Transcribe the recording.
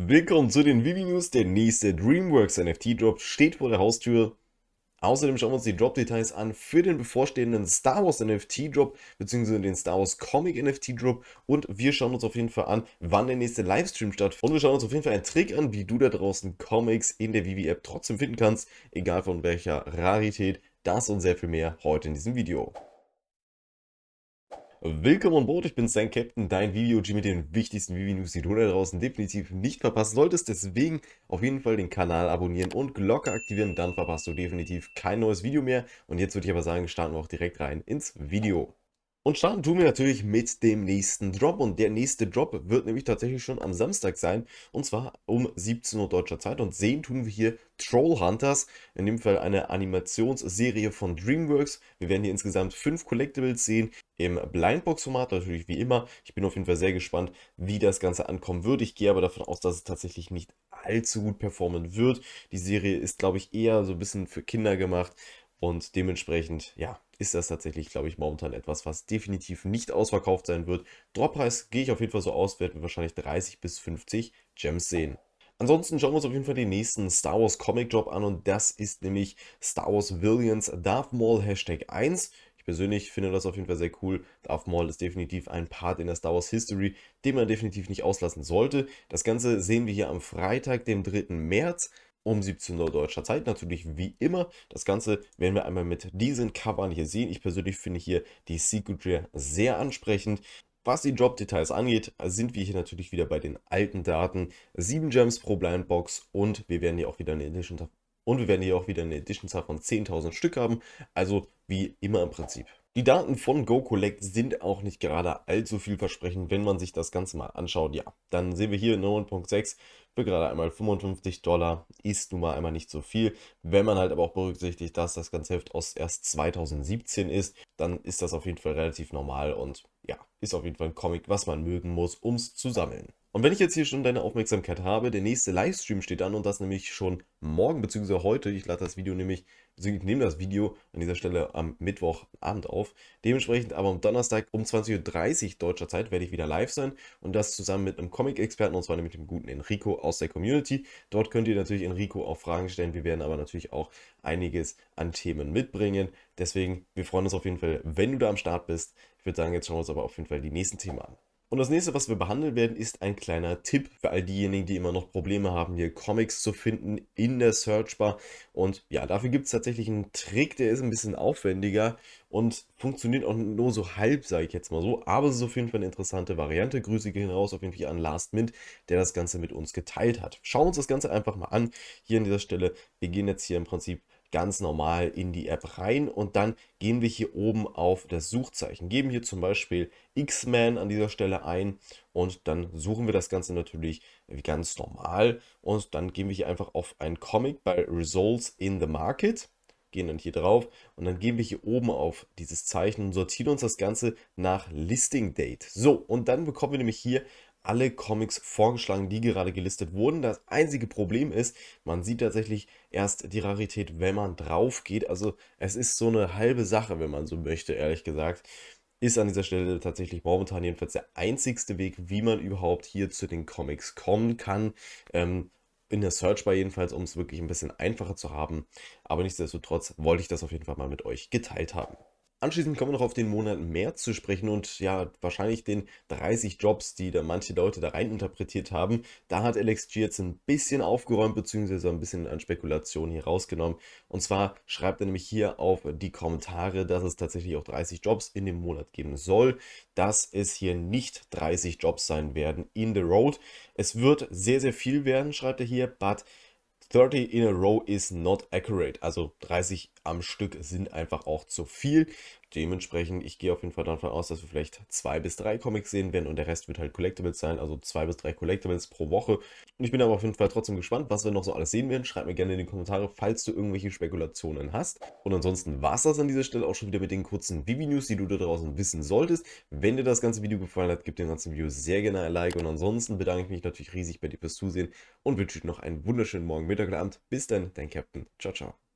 Willkommen zu den Vivi News. Der nächste DreamWorks NFT Drop steht vor der Haustür. Außerdem schauen wir uns die Drop-Details an für den bevorstehenden Star Wars NFT Drop bzw. den Star Wars Comic NFT Drop und wir schauen uns auf jeden Fall an, wann der nächste Livestream stattfindet. Und wir schauen uns auf jeden Fall einen Trick an, wie du da draußen Comics in der Vivi App trotzdem finden kannst, egal von welcher Rarität. Das und sehr viel mehr heute in diesem Video. Willkommen an Bord, ich bin sein Captain, dein VVOG mit den wichtigsten VV-News, die du da draußen definitiv nicht verpassen solltest. Deswegen auf jeden Fall den Kanal abonnieren und Glocke aktivieren, dann verpasst du definitiv kein neues Video mehr. Und jetzt würde ich aber sagen, starten wir auch direkt rein ins Video. Und starten tun wir natürlich mit dem nächsten Drop. Und der nächste Drop wird nämlich tatsächlich schon am Samstag sein. Und zwar um 17 Uhr deutscher Zeit. Und sehen tun wir hier Trollhunters. In dem Fall eine Animationsserie von DreamWorks. Wir werden hier insgesamt fünf Collectibles sehen. Im Blindbox-Format natürlich wie immer. Ich bin auf jeden Fall sehr gespannt, wie das Ganze ankommen wird. Ich gehe aber davon aus, dass es tatsächlich nicht allzu gut performen wird. Die Serie ist, glaube ich, eher so ein bisschen für Kinder gemacht. Und dementsprechend, ja, ist das tatsächlich, glaube ich, momentan etwas, was definitiv nicht ausverkauft sein wird. Droppreis gehe ich auf jeden Fall so aus, werden wir wahrscheinlich 30 bis 50 Gems sehen. Ansonsten schauen wir uns auf jeden Fall den nächsten Star Wars Comic Drop an und das ist nämlich Star Wars Villains Darth Maul Hashtag 1 persönlich finde das auf jeden Fall sehr cool. Darth Maul ist definitiv ein Part in der Star Wars History, den man definitiv nicht auslassen sollte. Das Ganze sehen wir hier am Freitag, dem 3. März um 17 Uhr deutscher Zeit. Natürlich wie immer. Das Ganze werden wir einmal mit diesen Covern hier sehen. Ich persönlich finde hier die Secret Rare sehr ansprechend. Was die Drop-Details angeht, sind wir hier natürlich wieder bei den alten Daten. 7 Gems pro Blindbox und wir werden hier auch wieder eine Edition und wir werden hier auch wieder eine Editionzahl von 10.000 Stück haben. Also wie immer im Prinzip. Die Daten von GoCollect sind auch nicht gerade allzu vielversprechend, wenn man sich das Ganze mal anschaut. Ja, dann sehen wir hier 9.6 für gerade einmal 55 Dollar. Ist nun mal einmal nicht so viel. Wenn man halt aber auch berücksichtigt, dass das ganze Heft aus erst 2017 ist, dann ist das auf jeden Fall relativ normal und ja, ist auf jeden Fall ein Comic, was man mögen muss, um es zu sammeln. Und wenn ich jetzt hier schon deine Aufmerksamkeit habe, der nächste Livestream steht an und das nämlich schon morgen bzw. heute. Ich lade das Video nämlich, ich nehme das Video an dieser Stelle am Mittwochabend auf. Dementsprechend aber am Donnerstag um 20.30 Uhr deutscher Zeit werde ich wieder live sein und das zusammen mit einem Comic-Experten und zwar nämlich dem guten Enrico aus der Community. Dort könnt ihr natürlich Enrico auch Fragen stellen. Wir werden aber natürlich auch einiges an Themen mitbringen. Deswegen, wir freuen uns auf jeden Fall, wenn du da am Start bist. Ich würde sagen, jetzt schauen wir uns aber auf jeden Fall die nächsten Themen an. Und das nächste, was wir behandeln werden, ist ein kleiner Tipp für all diejenigen, die immer noch Probleme haben, hier Comics zu finden in der Searchbar. Und ja, dafür gibt es tatsächlich einen Trick, der ist ein bisschen aufwendiger und funktioniert auch nur so halb, sage ich jetzt mal so. Aber es ist auf jeden Fall eine interessante Variante. Grüße gehen raus auf jeden Fall an LastMint, der das Ganze mit uns geteilt hat. Schauen wir uns das Ganze einfach mal an. Hier an dieser Stelle, wir gehen jetzt hier im Prinzip ganz normal in die App rein und dann gehen wir hier oben auf das Suchzeichen. Geben hier zum Beispiel x men an dieser Stelle ein und dann suchen wir das Ganze natürlich ganz normal und dann gehen wir hier einfach auf einen Comic bei Results in the Market gehen dann hier drauf und dann gehen wir hier oben auf dieses Zeichen und sortieren uns das Ganze nach Listing Date. So, und dann bekommen wir nämlich hier alle Comics vorgeschlagen, die gerade gelistet wurden. Das einzige Problem ist, man sieht tatsächlich erst die Rarität, wenn man drauf geht. Also es ist so eine halbe Sache, wenn man so möchte, ehrlich gesagt. Ist an dieser Stelle tatsächlich momentan jedenfalls der einzigste Weg, wie man überhaupt hier zu den Comics kommen kann. Ähm, in der Searchbar jedenfalls, um es wirklich ein bisschen einfacher zu haben. Aber nichtsdestotrotz wollte ich das auf jeden Fall mal mit euch geteilt haben. Anschließend kommen wir noch auf den Monat März zu sprechen und ja, wahrscheinlich den 30 Jobs, die da manche Leute da rein interpretiert haben. Da hat Alex G jetzt ein bisschen aufgeräumt, beziehungsweise ein bisschen an Spekulation hier rausgenommen. Und zwar schreibt er nämlich hier auf die Kommentare, dass es tatsächlich auch 30 Jobs in dem Monat geben soll, dass es hier nicht 30 Jobs sein werden in the road. Es wird sehr, sehr viel werden, schreibt er hier, but 30 in a row is not accurate. Also 30 am Stück sind einfach auch zu viel. Dementsprechend, ich gehe auf jeden Fall davon aus, dass wir vielleicht zwei bis drei Comics sehen werden und der Rest wird halt Collectibles sein, also zwei bis drei Collectibles pro Woche. Und ich bin aber auf jeden Fall trotzdem gespannt, was wir noch so alles sehen werden. Schreib mir gerne in die Kommentare, falls du irgendwelche Spekulationen hast. Und ansonsten war es das an dieser Stelle auch schon wieder mit den kurzen Vivi-News, die du da draußen wissen solltest. Wenn dir das ganze Video gefallen hat, gib dem ganzen Video sehr gerne ein Like. Und ansonsten bedanke ich mich natürlich riesig bei dir fürs Zusehen und wünsche dir noch einen wunderschönen Morgen, Mittag oder Abend. Bis dann, dein Captain. Ciao, ciao.